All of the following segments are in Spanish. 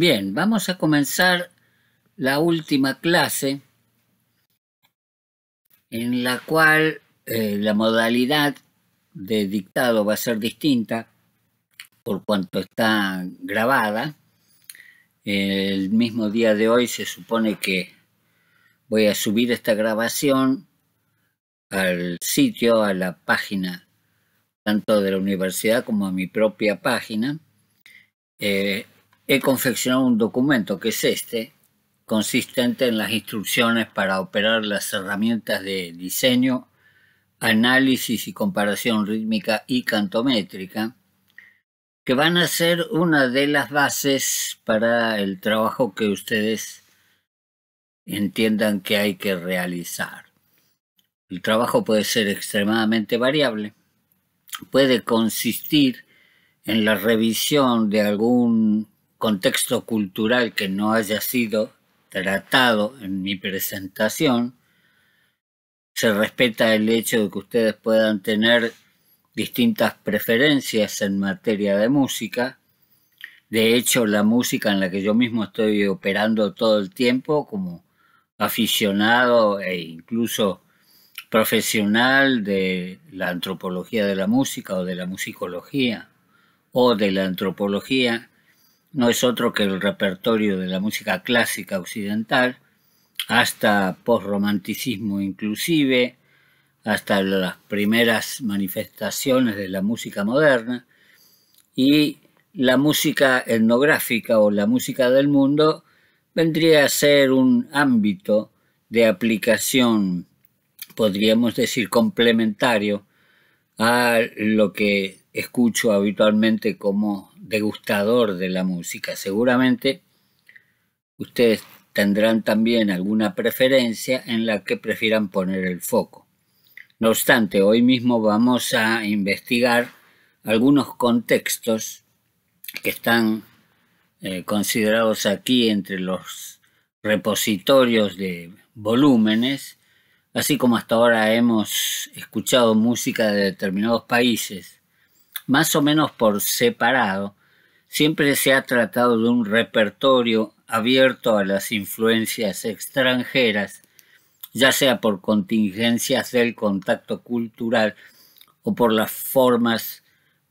Bien, vamos a comenzar la última clase en la cual eh, la modalidad de dictado va a ser distinta por cuanto está grabada. El mismo día de hoy se supone que voy a subir esta grabación al sitio, a la página, tanto de la universidad como a mi propia página. Eh, he confeccionado un documento que es este, consistente en las instrucciones para operar las herramientas de diseño, análisis y comparación rítmica y cantométrica, que van a ser una de las bases para el trabajo que ustedes entiendan que hay que realizar. El trabajo puede ser extremadamente variable, puede consistir en la revisión de algún contexto cultural que no haya sido tratado en mi presentación. Se respeta el hecho de que ustedes puedan tener distintas preferencias en materia de música. De hecho, la música en la que yo mismo estoy operando todo el tiempo como aficionado e incluso profesional de la antropología de la música o de la musicología o de la antropología no es otro que el repertorio de la música clásica occidental, hasta postromanticismo inclusive, hasta las primeras manifestaciones de la música moderna, y la música etnográfica o la música del mundo vendría a ser un ámbito de aplicación, podríamos decir, complementario a lo que escucho habitualmente como degustador de la música. Seguramente ustedes tendrán también alguna preferencia en la que prefieran poner el foco. No obstante, hoy mismo vamos a investigar algunos contextos que están eh, considerados aquí entre los repositorios de volúmenes, así como hasta ahora hemos escuchado música de determinados países más o menos por separado, siempre se ha tratado de un repertorio abierto a las influencias extranjeras, ya sea por contingencias del contacto cultural o por las formas,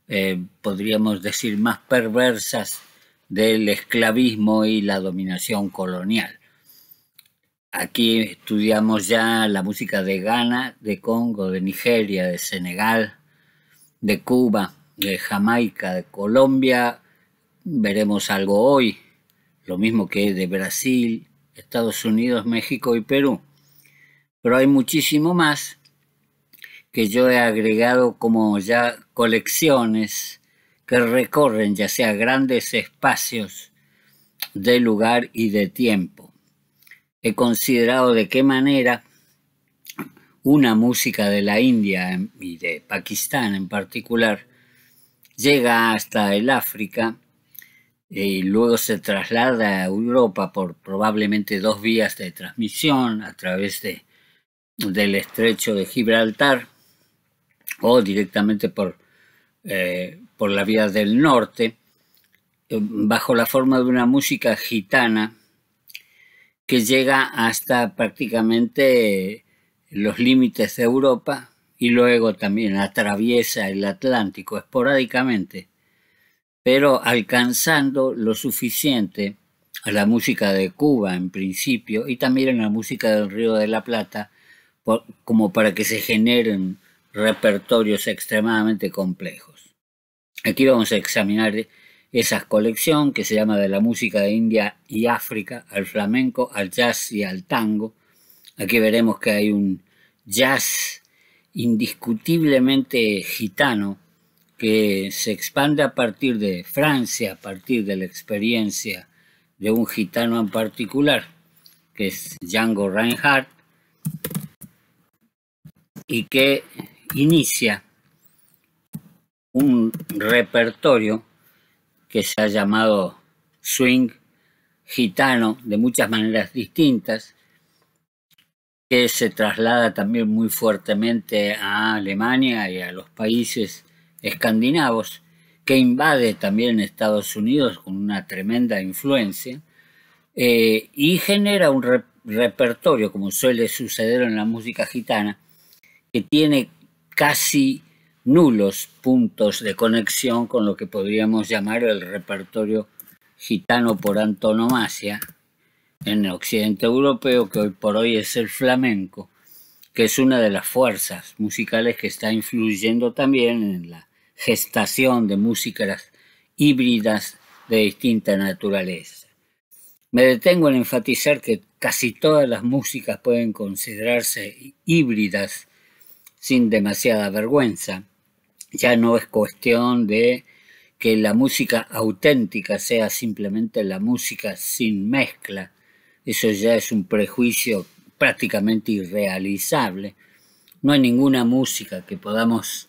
eh, podríamos decir, más perversas del esclavismo y la dominación colonial. Aquí estudiamos ya la música de Ghana, de Congo, de Nigeria, de Senegal, de Cuba, de Jamaica, de Colombia, veremos algo hoy, lo mismo que de Brasil, Estados Unidos, México y Perú. Pero hay muchísimo más que yo he agregado como ya colecciones que recorren ya sea grandes espacios de lugar y de tiempo. He considerado de qué manera una música de la India y de Pakistán en particular llega hasta el África eh, y luego se traslada a Europa por probablemente dos vías de transmisión a través del estrecho de Gibraltar o directamente por, eh, por la vía del norte eh, bajo la forma de una música gitana que llega hasta prácticamente los límites de Europa y luego también atraviesa el Atlántico esporádicamente, pero alcanzando lo suficiente a la música de Cuba en principio y también a la música del Río de la Plata como para que se generen repertorios extremadamente complejos. Aquí vamos a examinar esa colección que se llama de la música de India y África, al flamenco, al jazz y al tango. Aquí veremos que hay un jazz indiscutiblemente gitano que se expande a partir de Francia, a partir de la experiencia de un gitano en particular, que es Django Reinhardt, y que inicia un repertorio que se ha llamado swing gitano de muchas maneras distintas, que se traslada también muy fuertemente a Alemania y a los países escandinavos, que invade también Estados Unidos con una tremenda influencia, eh, y genera un repertorio, como suele suceder en la música gitana, que tiene casi nulos puntos de conexión con lo que podríamos llamar el repertorio gitano por antonomasia, en el occidente europeo, que hoy por hoy es el flamenco, que es una de las fuerzas musicales que está influyendo también en la gestación de músicas híbridas de distinta naturaleza. Me detengo en enfatizar que casi todas las músicas pueden considerarse híbridas sin demasiada vergüenza. Ya no es cuestión de que la música auténtica sea simplemente la música sin mezcla, eso ya es un prejuicio prácticamente irrealizable. No hay ninguna música que podamos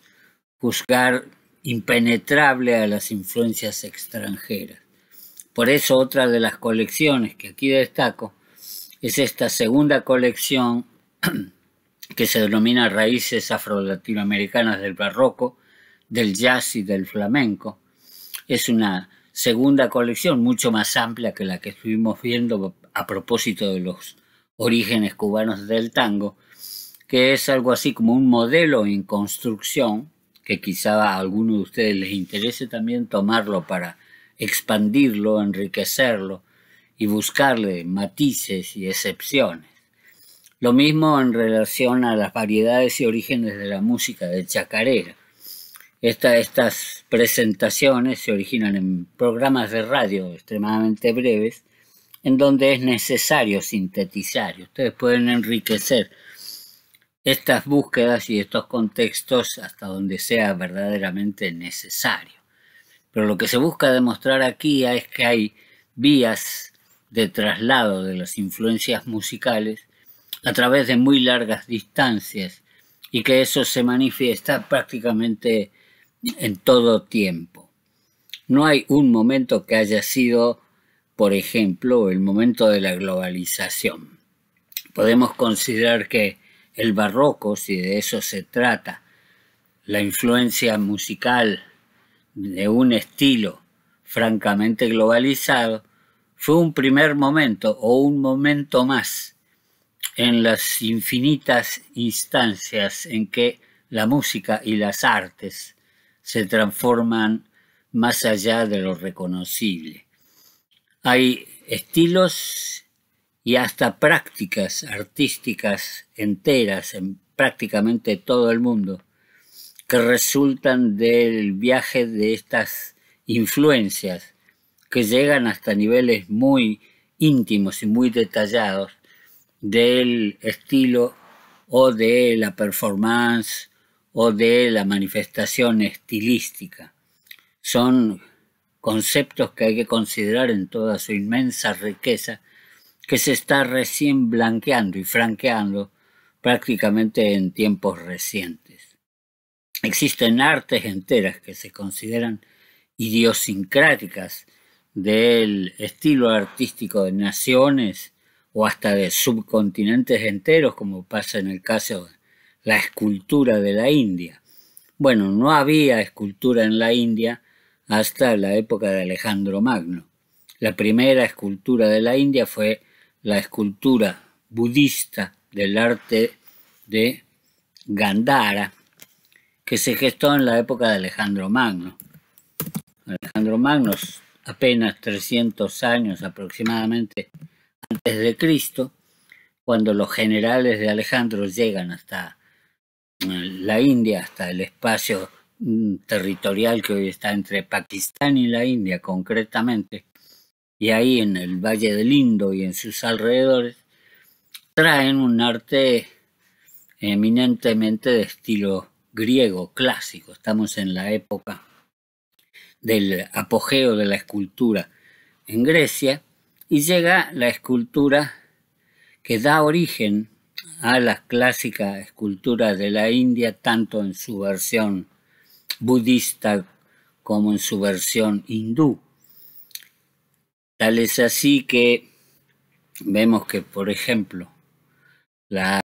juzgar impenetrable a las influencias extranjeras. Por eso otra de las colecciones que aquí destaco es esta segunda colección que se denomina Raíces Afro-Latinoamericanas del Barroco, del Jazz y del Flamenco. Es una segunda colección mucho más amplia que la que estuvimos viendo a propósito de los orígenes cubanos del tango, que es algo así como un modelo en construcción, que quizá a algunos de ustedes les interese también tomarlo para expandirlo, enriquecerlo y buscarle matices y excepciones. Lo mismo en relación a las variedades y orígenes de la música de chacarera. estas presentaciones se originan en programas de radio extremadamente breves en donde es necesario sintetizar ustedes pueden enriquecer estas búsquedas y estos contextos hasta donde sea verdaderamente necesario. Pero lo que se busca demostrar aquí es que hay vías de traslado de las influencias musicales a través de muy largas distancias y que eso se manifiesta prácticamente en todo tiempo. No hay un momento que haya sido por ejemplo, el momento de la globalización. Podemos considerar que el barroco, si de eso se trata, la influencia musical de un estilo francamente globalizado, fue un primer momento o un momento más en las infinitas instancias en que la música y las artes se transforman más allá de lo reconocible. Hay estilos y hasta prácticas artísticas enteras en prácticamente todo el mundo que resultan del viaje de estas influencias que llegan hasta niveles muy íntimos y muy detallados del estilo o de la performance o de la manifestación estilística. Son conceptos que hay que considerar en toda su inmensa riqueza, que se está recién blanqueando y franqueando prácticamente en tiempos recientes. Existen artes enteras que se consideran idiosincráticas del estilo artístico de naciones o hasta de subcontinentes enteros, como pasa en el caso de la escultura de la India. Bueno, no había escultura en la India, hasta la época de Alejandro Magno. La primera escultura de la India fue la escultura budista del arte de Gandhara, que se gestó en la época de Alejandro Magno. Alejandro Magno, apenas 300 años aproximadamente antes de Cristo, cuando los generales de Alejandro llegan hasta eh, la India, hasta el espacio territorial que hoy está entre Pakistán y la India concretamente, y ahí en el Valle del Indo y en sus alrededores, traen un arte eminentemente de estilo griego clásico. Estamos en la época del apogeo de la escultura en Grecia y llega la escultura que da origen a las clásicas esculturas de la India, tanto en su versión budista como en su versión hindú. Tal es así que vemos que, por ejemplo, la